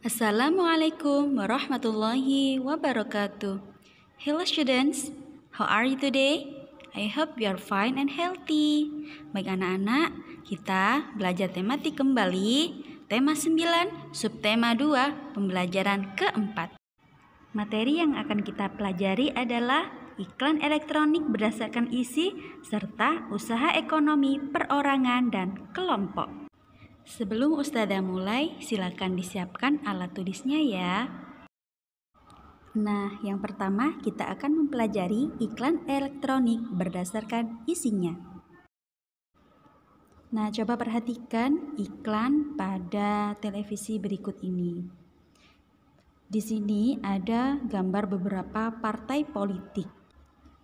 Assalamualaikum warahmatullahi wabarakatuh. Hello students, how are you today? I hope you are fine and healthy. Baik anak-anak, kita belajar tematik kembali tema 9, subtema 2, pembelajaran keempat. Materi yang akan kita pelajari adalah iklan elektronik berdasarkan isi serta usaha ekonomi perorangan dan kelompok. Sebelum Ustazah mulai, silakan disiapkan alat tulisnya ya. Nah, yang pertama kita akan mempelajari iklan elektronik berdasarkan isinya. Nah, coba perhatikan iklan pada televisi berikut ini. Di sini ada gambar beberapa partai politik.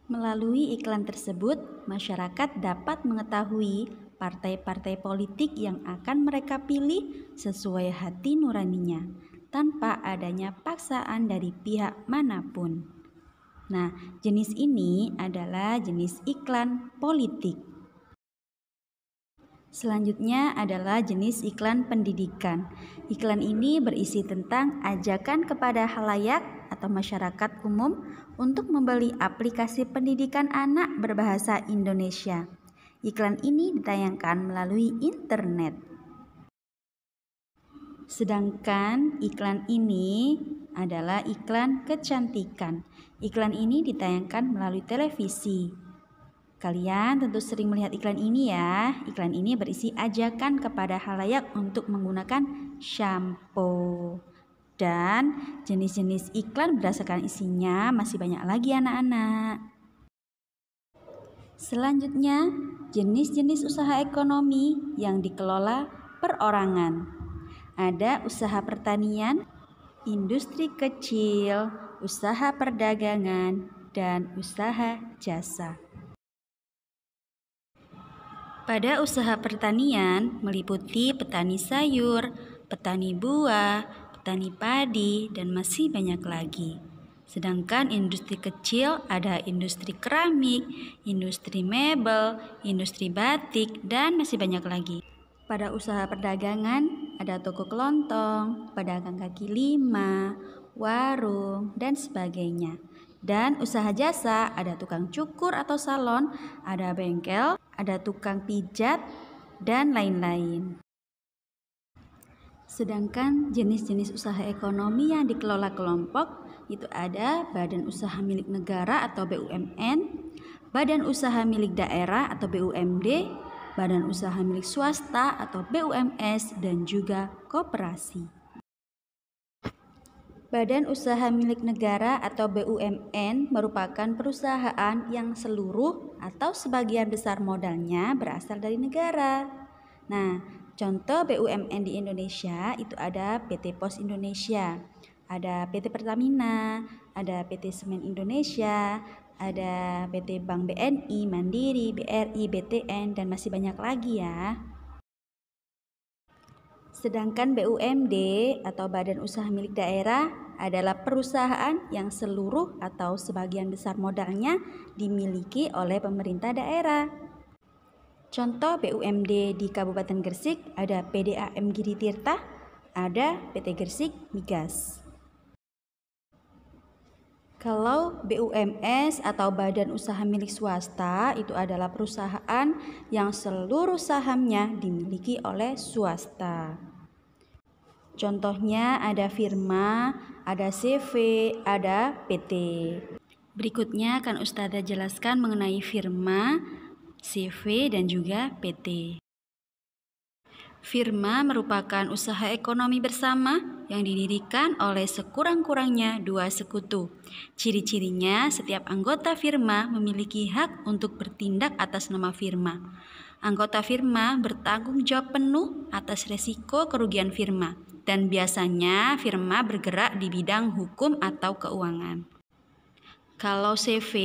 Melalui iklan tersebut, masyarakat dapat mengetahui partai-partai politik yang akan mereka pilih sesuai hati nuraninya, tanpa adanya paksaan dari pihak manapun. Nah, jenis ini adalah jenis iklan politik. Selanjutnya adalah jenis iklan pendidikan. Iklan ini berisi tentang ajakan kepada halayak atau masyarakat umum untuk membeli aplikasi pendidikan anak berbahasa Indonesia. Iklan ini ditayangkan melalui internet. Sedangkan iklan ini adalah iklan kecantikan. Iklan ini ditayangkan melalui televisi. Kalian tentu sering melihat iklan ini ya. Iklan ini berisi ajakan kepada halayak untuk menggunakan shampoo. Dan jenis-jenis iklan berdasarkan isinya masih banyak lagi anak-anak. Selanjutnya, jenis-jenis usaha ekonomi yang dikelola perorangan. Ada usaha pertanian, industri kecil, usaha perdagangan, dan usaha jasa. Pada usaha pertanian meliputi petani sayur, petani buah, petani padi, dan masih banyak lagi. Sedangkan industri kecil ada industri keramik, industri mebel, industri batik, dan masih banyak lagi. Pada usaha perdagangan ada toko kelontong, pedagang kaki lima, warung, dan sebagainya. Dan usaha jasa ada tukang cukur atau salon, ada bengkel, ada tukang pijat, dan lain-lain. Sedangkan jenis-jenis usaha ekonomi yang dikelola kelompok itu ada Badan Usaha Milik Negara atau BUMN, Badan Usaha Milik Daerah atau BUMD, Badan Usaha Milik Swasta atau BUMS, dan juga koperasi. Badan Usaha Milik Negara atau BUMN merupakan perusahaan yang seluruh atau sebagian besar modalnya berasal dari negara. Nah, contoh BUMN di Indonesia itu ada PT Pos Indonesia, ada PT Pertamina, ada PT Semen Indonesia, ada PT Bank BNI, Mandiri, BRI, BTN, dan masih banyak lagi ya. Sedangkan BUMD atau Badan Usaha Milik Daerah adalah perusahaan yang seluruh atau sebagian besar modalnya dimiliki oleh pemerintah daerah. Contoh BUMD di Kabupaten Gresik ada PDAM Giri Tirta, ada PT Gresik Migas. Kalau BUMS atau Badan Usaha Milik Swasta itu adalah perusahaan yang seluruh sahamnya dimiliki oleh swasta. Contohnya ada firma, ada CV, ada PT. Berikutnya akan Ustazah jelaskan mengenai firma, CV, dan juga PT. Firma merupakan usaha ekonomi bersama yang didirikan oleh sekurang-kurangnya dua sekutu. Ciri-cirinya, setiap anggota firma memiliki hak untuk bertindak atas nama firma. Anggota firma bertanggung jawab penuh atas resiko kerugian firma, dan biasanya firma bergerak di bidang hukum atau keuangan. Kalau CV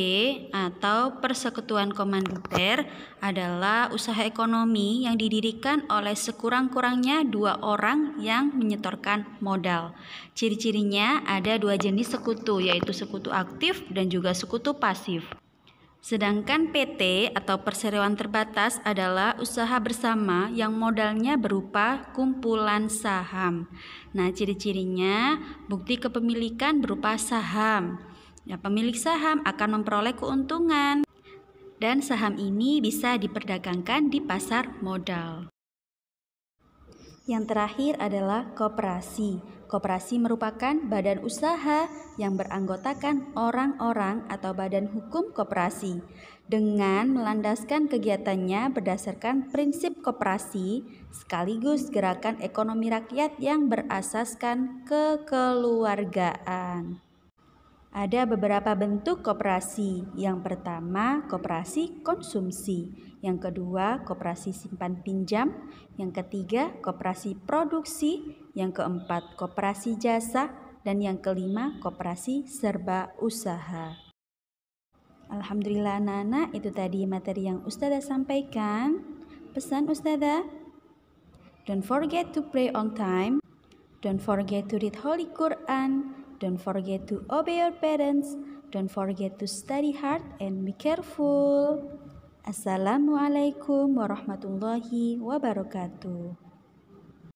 atau Persekutuan Komanditer adalah usaha ekonomi yang didirikan oleh sekurang-kurangnya dua orang yang menyetorkan modal. Ciri-cirinya ada dua jenis sekutu, yaitu sekutu aktif dan juga sekutu pasif. Sedangkan PT atau perseroan terbatas adalah usaha bersama yang modalnya berupa kumpulan saham. Nah, ciri-cirinya bukti kepemilikan berupa saham. Nah, pemilik saham akan memperoleh keuntungan dan saham ini bisa diperdagangkan di pasar modal. Yang terakhir adalah koperasi. Koperasi merupakan badan usaha yang beranggotakan orang-orang atau badan hukum koperasi dengan melandaskan kegiatannya berdasarkan prinsip koperasi sekaligus gerakan ekonomi rakyat yang berasaskan kekeluargaan. Ada beberapa bentuk koperasi. Yang pertama, koperasi konsumsi. Yang kedua, koperasi simpan pinjam. Yang ketiga, koperasi produksi. Yang keempat, koperasi jasa. Dan yang kelima, koperasi serba usaha. Alhamdulillah Nana, itu tadi materi yang Ustazah sampaikan. Pesan Ustazah, don't forget to pray on time. Don't forget to read Holy Quran. Don't forget to obey your parents. Don't forget to study hard and be careful. Assalamualaikum warahmatullahi wabarakatuh.